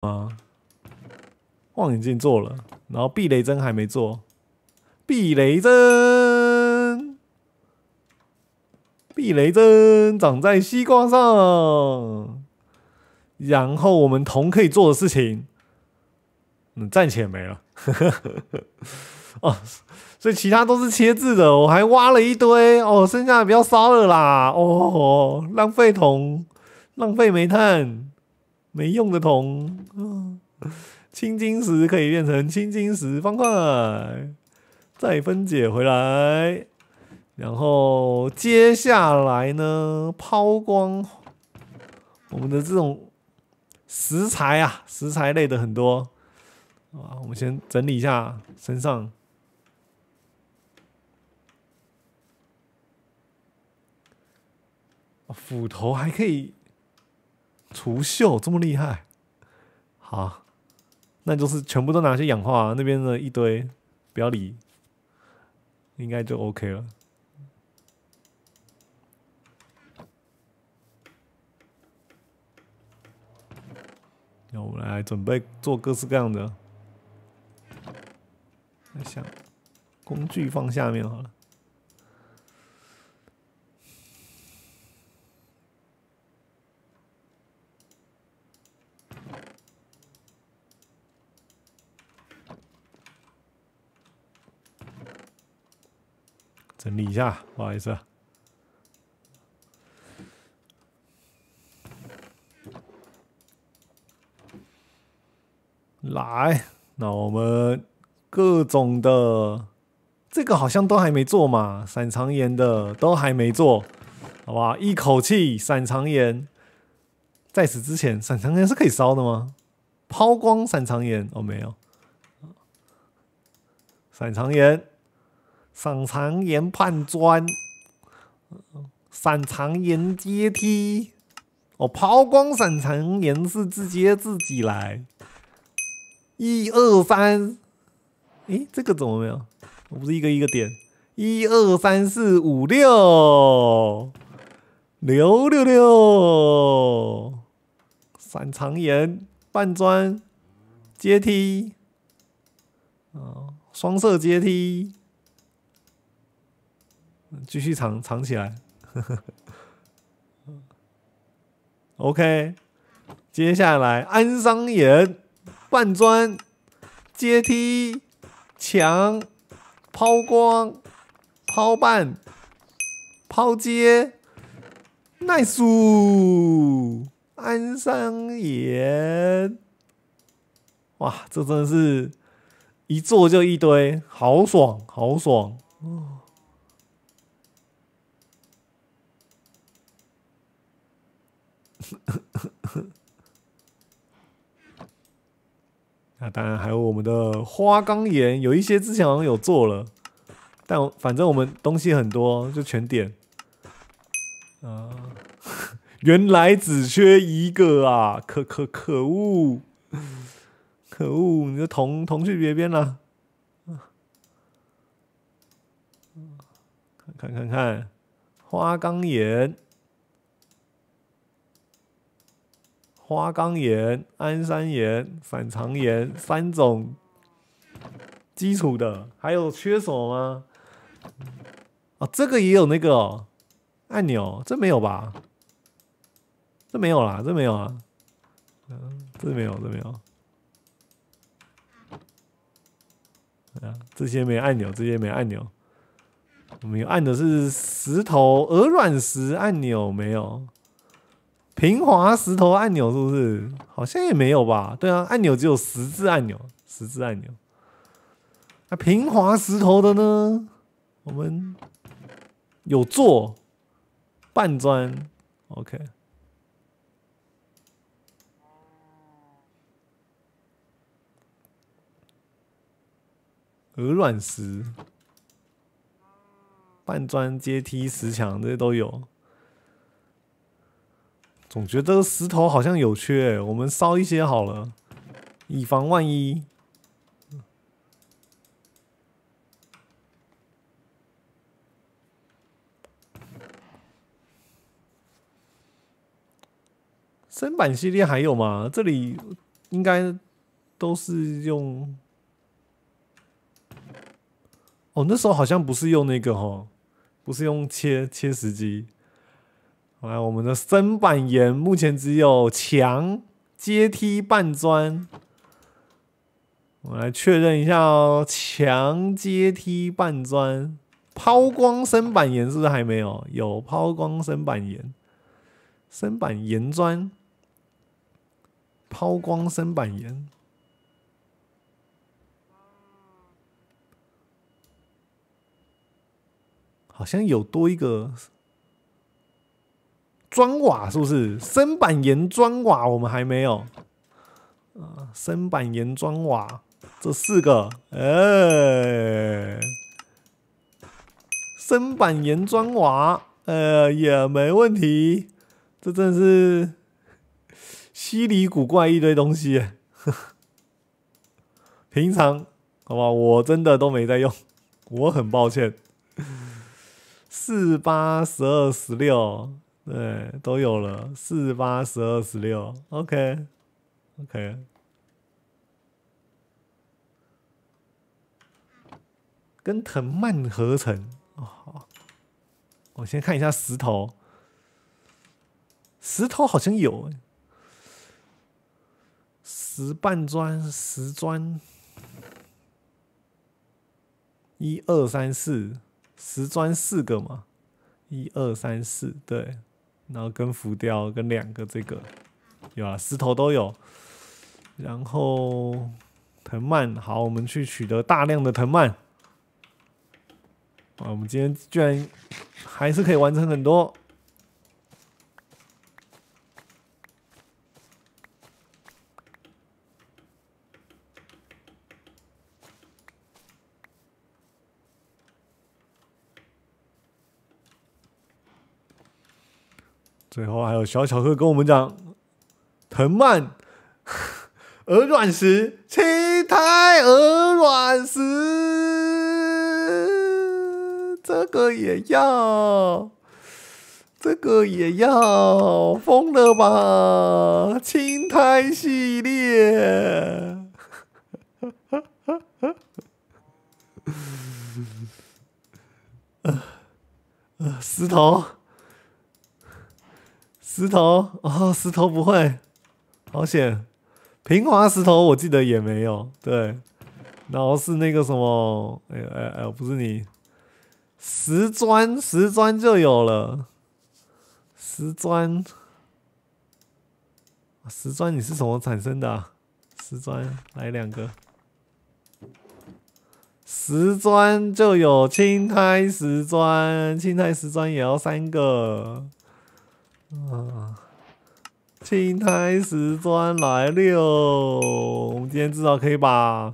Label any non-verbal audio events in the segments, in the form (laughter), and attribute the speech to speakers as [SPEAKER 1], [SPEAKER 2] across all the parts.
[SPEAKER 1] 啊！望远镜做了，然后避雷针还没做。避雷针，避雷针长在西瓜上。然后我们铜可以做的事情，嗯，暂且没了。(laughs) 哦，所以其他都是切字的。我还挖了一堆哦，剩下的不要烧了啦。哦，浪费铜，浪费煤炭。没用的铜，青金石可以变成青金石方块，再分解回来，然后接下来呢，抛光我们的这种石材啊，石材类的很多，啊，我们先整理一下身上，斧头还可以。除锈这么厉害，好，那就是全部都拿去氧化那边的一堆不要理，应该就 OK 了。那我们来准备做各式各样的，想工具放下面好了。整理一下，不好意思。来，那我们各种的，这个好像都还没做嘛，闪长岩的都还没做，好吧？一口气闪长岩。在此之前，闪长岩是可以烧的吗？抛光闪长岩哦，没有。闪长岩。散长岩半砖，散长岩阶梯。哦，抛光闪长岩是直接自己来。一二三，诶，这个怎么没有？我不是一个一个点。一二三四五六，六六六，闪长岩半砖阶梯，哦，双色阶梯。继续藏藏起来，(laughs) OK。接下来安桑岩、半砖、阶梯、墙、抛光、抛半、抛接 n i c e 安桑岩，哇，这真的是一做就一堆，好爽，好爽。(laughs) 那当然还有我们的花岗岩，有一些之前好像有做了，但反正我们东西很多，就全点。啊，(laughs) 原来只缺一个啊！可可可恶，可恶！你就同同去别边了。看，看看看，花岗岩。花岗岩、安山岩、反常岩三种基础的，还有缺什么吗？哦，这个也有那个按钮，这没有吧？这没有啦，这没有啊，嗯，这没有，这没有。啊，这些没按钮，这些没按钮。我们按的是石头、鹅卵石按钮，没有。平滑石头按钮是不是？好像也没有吧。对啊，按钮只有十字按钮，十字按钮。那平滑石头的呢？我们有做半砖，OK。鹅卵石、半砖、阶梯、石墙这些都有。总觉得石头好像有缺，我们烧一些好了，以防万一。深板系列还有吗？这里应该都是用。哦，那时候好像不是用那个哈，不是用切切石机。来，我们的深板岩目前只有墙阶梯半砖。我来确认一下哦，墙阶梯半砖、抛光深板岩是不是还没有？有抛光深板岩、深板岩砖、抛光深板岩，好像有多一个。砖瓦是不是深板岩砖瓦？我们还没有啊。深板岩砖瓦这四个，呃，深板岩砖瓦呃也没问题。这真是稀里古怪一堆东西。平常好吧，我真的都没在用，我很抱歉。四八十二十六。对，都有了，四、八、十、二、十六，OK，OK。跟藤蔓合成好，我先看一下石头，石头好像有，石半砖、石砖，一二三四，石砖四个嘛，一二三四，对。然后跟浮雕跟两个这个有啊，石头都有。然后藤蔓，好，我们去取得大量的藤蔓。啊，我们今天居然还是可以完成很多。最后还有小巧克跟我们讲，藤蔓、(laughs) 鹅卵石、青苔、鹅卵石，这个也要，这个也要疯了吧？青苔系列，哈 (laughs) 哈石头。石头哦，石头不会，好险！平滑石头我记得也没有，对。然后是那个什么，哎哎哎，不是你，石砖，石砖就有了，石砖，石砖，你是什么产生的？石砖来两个，石砖就有青苔石砖，青苔石砖也要三个。啊，青苔石砖来了，我们今天至少可以把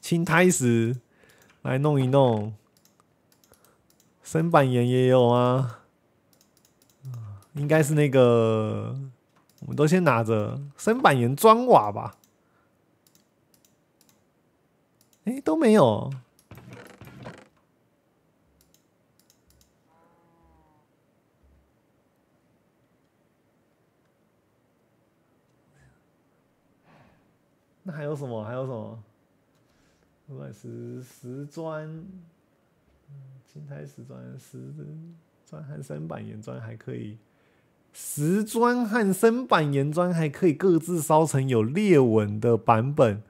[SPEAKER 1] 青苔石来弄一弄。生板岩也有啊，应该是那个，我们都先拿着生板岩砖瓦吧。哎，都没有。还有什么？还有什么？不石石砖，嗯，青苔石砖、石砖和深板岩砖还可以。石砖和深板岩砖还可以各自烧成有裂纹的版本。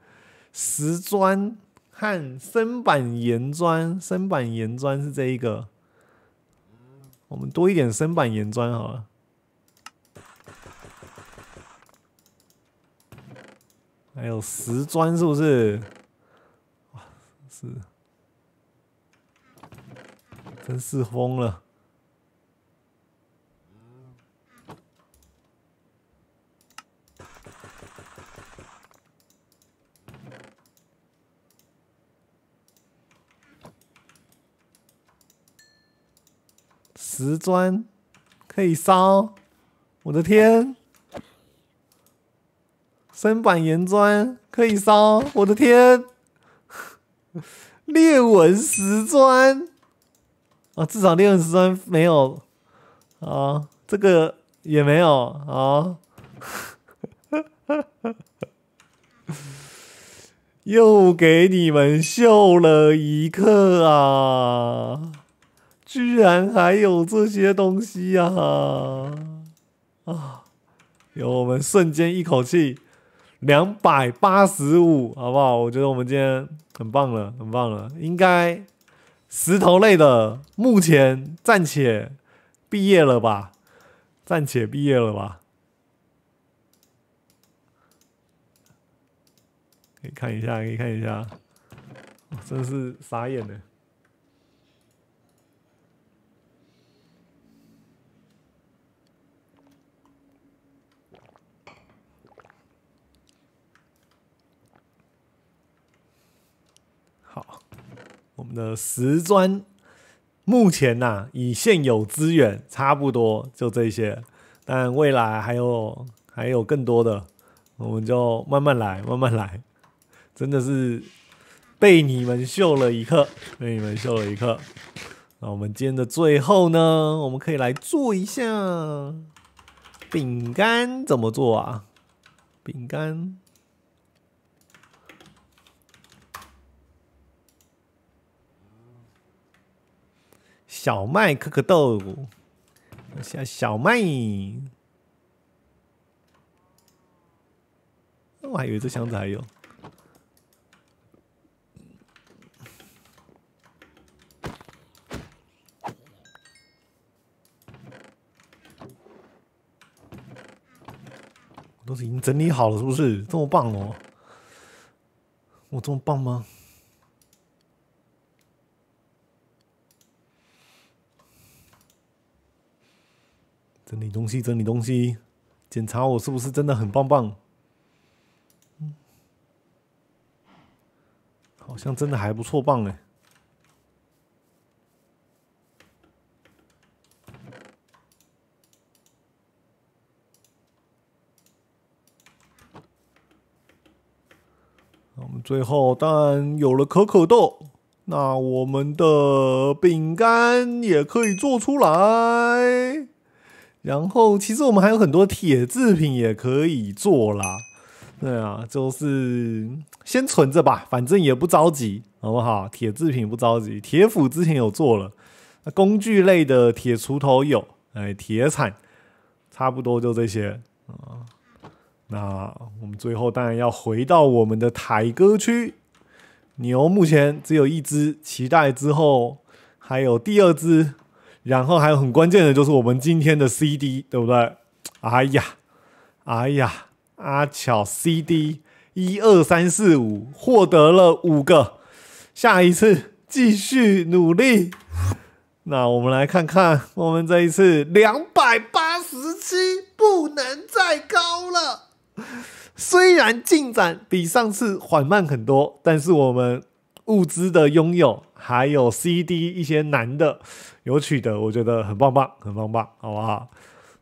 [SPEAKER 1] 石砖和深板岩砖，深板岩砖是这一个。我们多一点深板岩砖好了。还有石砖，是不是？哇，是，真是疯了！石砖可以烧，我的天！深板岩砖可以烧，我的天！裂纹石砖啊，至少裂纹石砖没有啊，这个也没有啊，又给你们秀了一课啊！居然还有这些东西啊！啊，有我们瞬间一口气。两百八十五，好不好？我觉得我们今天很棒了，很棒了。应该石头类的，目前暂且毕业了吧？暂且毕业了吧？可以看一下，可以看一下，真是傻眼了。我们的石砖目前呐，以现有资源差不多就这些，但未来还有还有更多的，我们就慢慢来，慢慢来。真的是被你们秀了一课，被你们秀了一课。那我们今天的最后呢，我们可以来做一下饼干怎么做啊？饼干。小麦、可可豆，像小麦。我还以为这箱子还有。我都是已经整理好了，是不是这么棒哦？我这么棒吗？整理东西，整理东西，检查我是不是真的很棒棒？好像真的还不错棒哎。我们最后当然有了可可豆，那我们的饼干也可以做出来。然后，其实我们还有很多铁制品也可以做啦，对啊，就是先存着吧，反正也不着急，好不好？铁制品不着急，铁斧之前有做了，那工具类的铁锄头有，哎，铁铲，差不多就这些啊。那我们最后当然要回到我们的台歌区，牛目前只有一只，期待之后还有第二只。然后还有很关键的就是我们今天的 CD，对不对？哎呀，哎呀，阿巧 CD 一二三四五获得了五个，下一次继续努力。那我们来看看，我们这一次两百八十七不能再高了。虽然进展比上次缓慢很多，但是我们物资的拥有。还有 CD 一些男的有取得，我觉得很棒棒，很棒棒，好不好？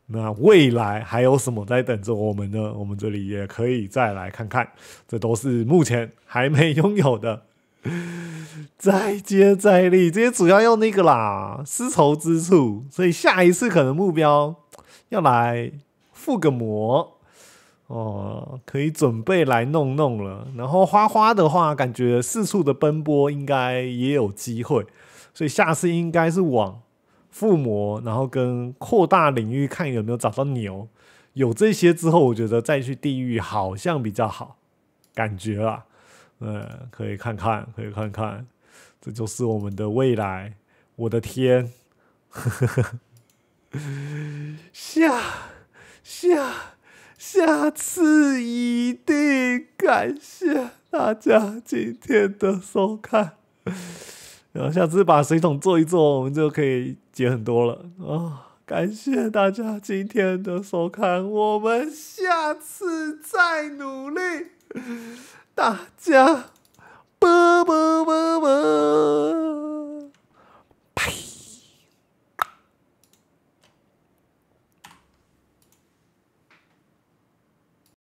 [SPEAKER 1] 那未来还有什么在等着我们呢？我们这里也可以再来看看，这都是目前还没拥有的。(laughs) 再接再厉，这些主要用那个啦，丝绸之处，所以下一次可能目标要来附个膜。哦，可以准备来弄弄了。然后花花的话，感觉四处的奔波应该也有机会，所以下次应该是往附魔，然后跟扩大领域看有没有找到牛。有这些之后，我觉得再去地狱好像比较好，感觉啊，嗯，可以看看，可以看看，这就是我们的未来。我的天，呵呵呵，下下。下次一定感谢大家今天的收看。(laughs) 然后下次把水桶做一做，我们就可以解很多了啊！感谢大家今天的收看，我们下次再努力。大家啵啵啵啵。